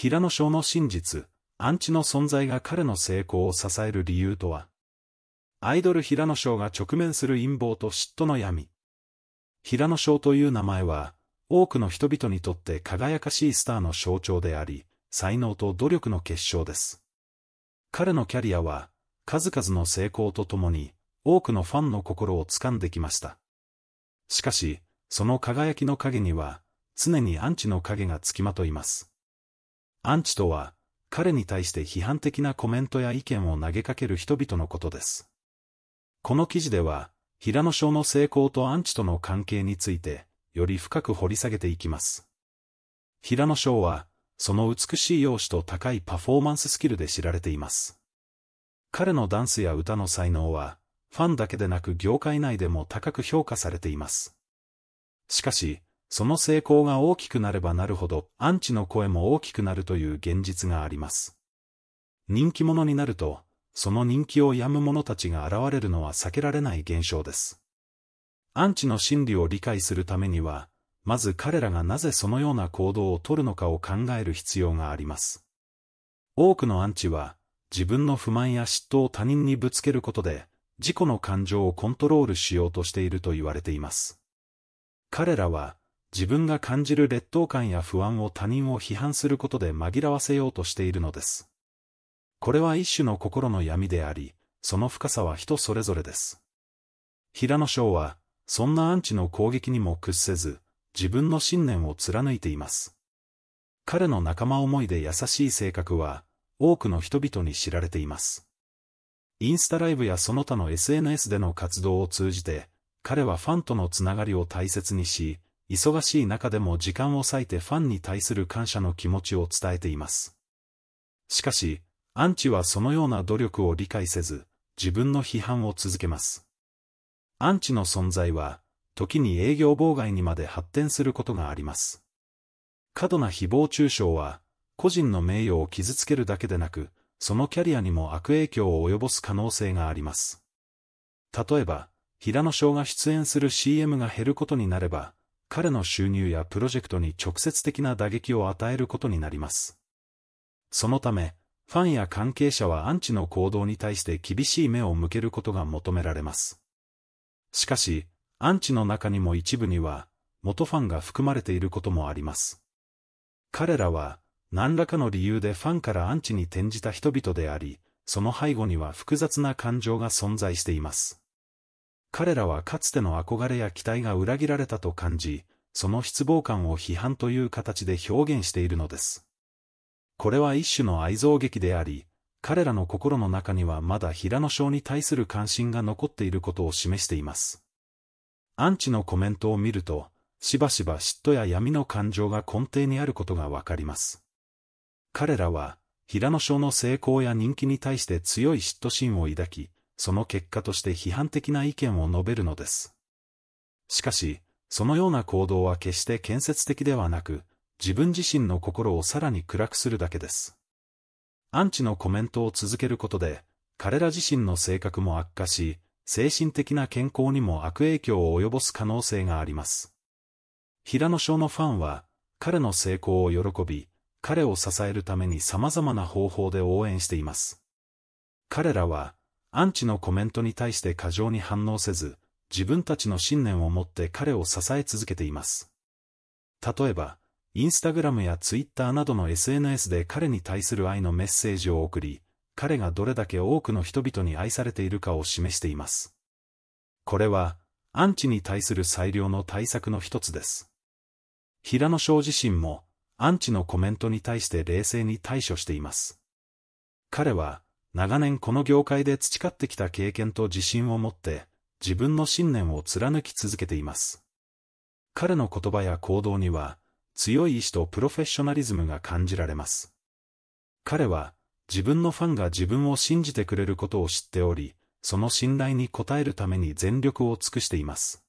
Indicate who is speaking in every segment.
Speaker 1: 平野翔の真実、アンチの存在が彼の成功を支える理由とはアイドル平野翔が直面する陰謀と嫉妬の闇。平野翔という名前は、多くの人々にとって輝かしいスターの象徴であり、才能と努力の結晶です。彼のキャリアは、数々の成功とともに、多くのファンの心を掴んできました。しかし、その輝きの影には、常にアンチの影がつきまといます。アンチとは、彼に対して批判的なコメントや意見を投げかける人々のことです。この記事では、平野翔の成功とアンチとの関係について、より深く掘り下げていきます。平野翔は、その美しい容姿と高いパフォーマンススキルで知られています。彼のダンスや歌の才能は、ファンだけでなく業界内でも高く評価されています。しかし、その成功が大きくなればなるほど、アンチの声も大きくなるという現実があります。人気者になると、その人気を病む者たちが現れるのは避けられない現象です。アンチの心理を理解するためには、まず彼らがなぜそのような行動をとるのかを考える必要があります。多くのアンチは、自分の不満や嫉妬を他人にぶつけることで、自己の感情をコントロールしようとしていると言われています。彼らは、自分が感じる劣等感や不安を他人を批判することで紛らわせようとしているのです。これは一種の心の闇であり、その深さは人それぞれです。平野翔は、そんなアンチの攻撃にも屈せず、自分の信念を貫いています。彼の仲間思いで優しい性格は、多くの人々に知られています。インスタライブやその他の SNS での活動を通じて、彼はファンとのつながりを大切にし、忙しい中でも時間を割いてファンに対する感謝の気持ちを伝えています。しかし、アンチはそのような努力を理解せず、自分の批判を続けます。アンチの存在は、時に営業妨害にまで発展することがあります。過度な誹謗中傷は、個人の名誉を傷つけるだけでなく、そのキャリアにも悪影響を及ぼす可能性があります。例えば、平野翔が出演する CM が減ることになれば、彼の収入やプロジェクトに直接的な打撃を与えることになります。そのため、ファンや関係者はアンチの行動に対して厳しい目を向けることが求められます。しかし、アンチの中にも一部には、元ファンが含まれていることもあります。彼らは、何らかの理由でファンからアンチに転じた人々であり、その背後には複雑な感情が存在しています。彼らはかつての憧れや期待が裏切られたと感じ、その失望感を批判という形で表現しているのです。これは一種の愛憎劇であり、彼らの心の中にはまだ平野賞に対する関心が残っていることを示しています。アンチのコメントを見ると、しばしば嫉妬や闇の感情が根底にあることがわかります。彼らは、平野賞の成功や人気に対して強い嫉妬心を抱き、その結果として批判的な意見を述べるのです。しかし、そのような行動は決して建設的ではなく、自分自身の心をさらに暗くするだけです。アンチのコメントを続けることで、彼ら自身の性格も悪化し、精神的な健康にも悪影響を及ぼす可能性があります。平野翔のファンは、彼の成功を喜び、彼を支えるために様々な方法で応援しています。彼らは、アンチのコメントに対して過剰に反応せず、自分たちの信念を持って彼を支え続けています。例えば、インスタグラムやツイッターなどの SNS で彼に対する愛のメッセージを送り、彼がどれだけ多くの人々に愛されているかを示しています。これは、アンチに対する最良の対策の一つです。平野翔自身も、アンチのコメントに対して冷静に対処しています。彼は、長年この業界で培ってきた経験と自信を持って、自分の信念を貫き続けています。彼の言葉や行動には、強い意志とプロフェッショナリズムが感じられます。彼は、自分のファンが自分を信じてくれることを知っており、その信頼に応えるために全力を尽くしています。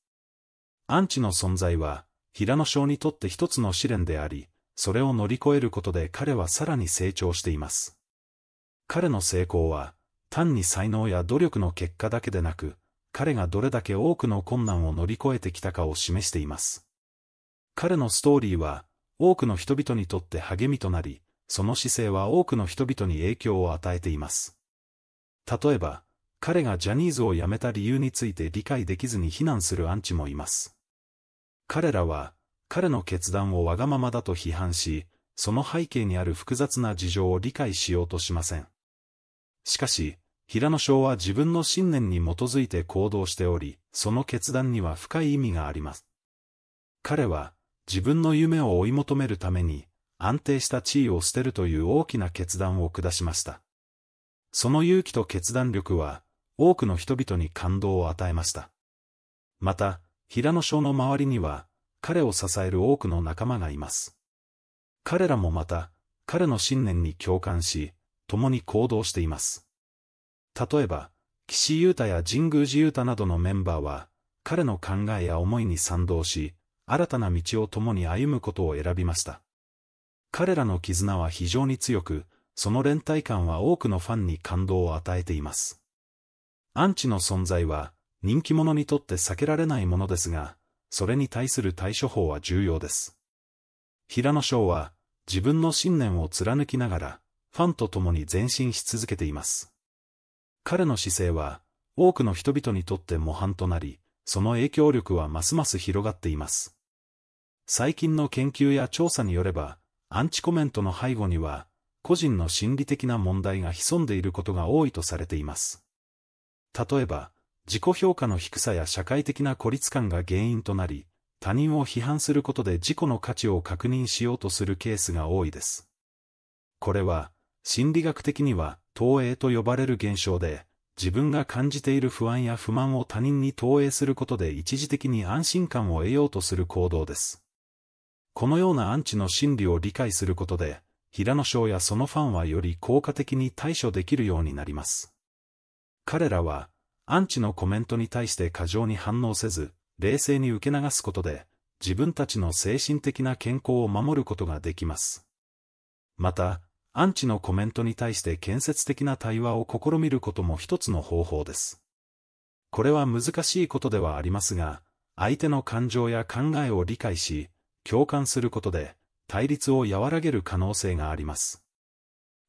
Speaker 1: アンチの存在は、平野翔にとって一つの試練であり、それを乗り越えることで彼はさらに成長しています。彼の成功は、単に才能や努力の結果だけでなく、彼がどれだけ多くの困難を乗り越えてきたかを示しています。彼のストーリーは、多くの人々にとって励みとなり、その姿勢は多くの人々に影響を与えています。例えば、彼がジャニーズを辞めた理由について理解できずに非難するアンチもいます。彼らは、彼の決断をわがままだと批判し、その背景にある複雑な事情を理解しようとしません。しかし、平野翔は自分の信念に基づいて行動しており、その決断には深い意味があります。彼は、自分の夢を追い求めるために、安定した地位を捨てるという大きな決断を下しました。その勇気と決断力は、多くの人々に感動を与えました。また、平野翔の周りには、彼を支える多くの仲間がいます。彼らもまた、彼の信念に共感し、共に行動しています。例えば、岸優太や神宮寺優太などのメンバーは、彼の考えや思いに賛同し、新たな道を共に歩むことを選びました。彼らの絆は非常に強く、その連帯感は多くのファンに感動を与えています。アンチの存在は、人気者にとって避けられないものですが、それに対する対処法は重要です。平野翔は、自分の信念を貫きながら、ファンと共に前進し続けています。彼の姿勢は、多くの人々にとって模範となり、その影響力はますます広がっています。最近の研究や調査によれば、アンチコメントの背後には、個人の心理的な問題が潜んでいることが多いとされています。例えば、自己評価の低さや社会的な孤立感が原因となり、他人を批判することで自己の価値を確認しようとするケースが多いです。これは、心理学的には、投影と呼ばれる現象で、自分が感じている不安や不満を他人に投影することで一時的に安心感を得ようとする行動です。このようなアンチの心理を理解することで、平野翔やそのファンはより効果的に対処できるようになります。彼らは、アンチのコメントに対して過剰に反応せず、冷静に受け流すことで、自分たちの精神的な健康を守ることができます。また、アンチのコメントに対して建設的な対話を試みることも一つの方法です。これは難しいことではありますが、相手の感情や考えを理解し、共感することで、対立を和らげる可能性があります。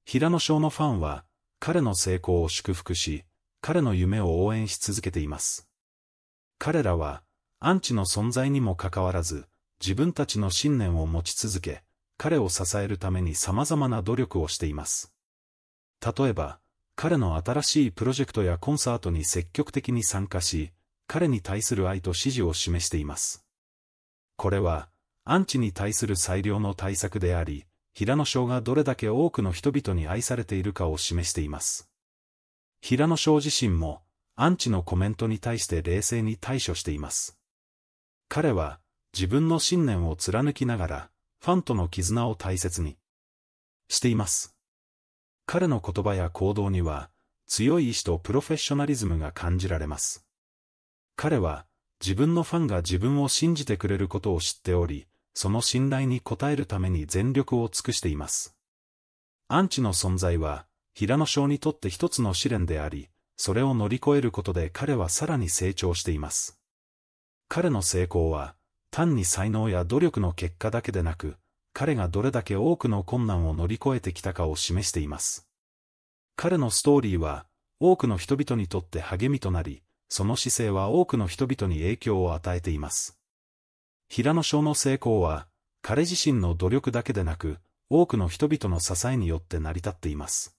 Speaker 1: 平野翔のファンは、彼の成功を祝福し、彼の夢を応援し続けています。彼らは、アンチの存在にもかかわらず、自分たちの信念を持ち続け、彼を支えるために様々な努力をしています。例えば、彼の新しいプロジェクトやコンサートに積極的に参加し、彼に対する愛と支持を示しています。これは、アンチに対する最良の対策であり、平野翔がどれだけ多くの人々に愛されているかを示しています。平野翔自身も、アンチのコメントに対して冷静に対処しています。彼は、自分の信念を貫きながら、ファンとの絆を大切にしています。彼の言葉や行動には、強い意志とプロフェッショナリズムが感じられます。彼は、自分のファンが自分を信じてくれることを知っており、その信頼に応えるために全力を尽くしています。アンチの存在は、平野翔にとって一つの試練であり、それを乗り越えることで彼はさらに成長しています。彼の成功は、単に才能や努力の結果だけでなく、彼がどれだけ多くの困難を乗り越えてきたかを示しています。彼のストーリーは、多くの人々にとって励みとなり、その姿勢は多くの人々に影響を与えています。平野翔の成功は、彼自身の努力だけでなく、多くの人々の支えによって成り立っています。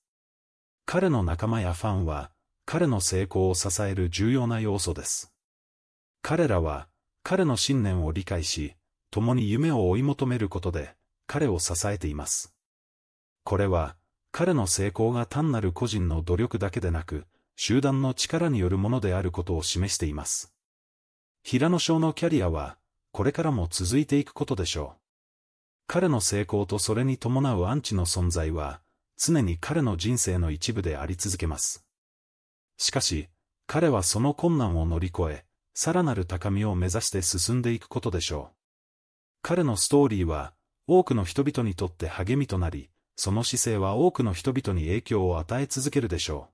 Speaker 1: 彼の仲間やファンは、彼の成功を支える重要な要素です。彼らは、彼の信念を理解し、共に夢を追い求めることで、彼を支えています。これは、彼の成功が単なる個人の努力だけでなく、集団の力によるものであることを示しています。平野翔のキャリアは、これからも続いていくことでしょう。彼の成功とそれに伴うアンチの存在は、常に彼の人生の一部であり続けます。しかし、彼はその困難を乗り越え、さらなる高みを目指して進んでいくことでしょう。彼のストーリーは、多くの人々にとって励みとなり、その姿勢は多くの人々に影響を与え続けるでしょう。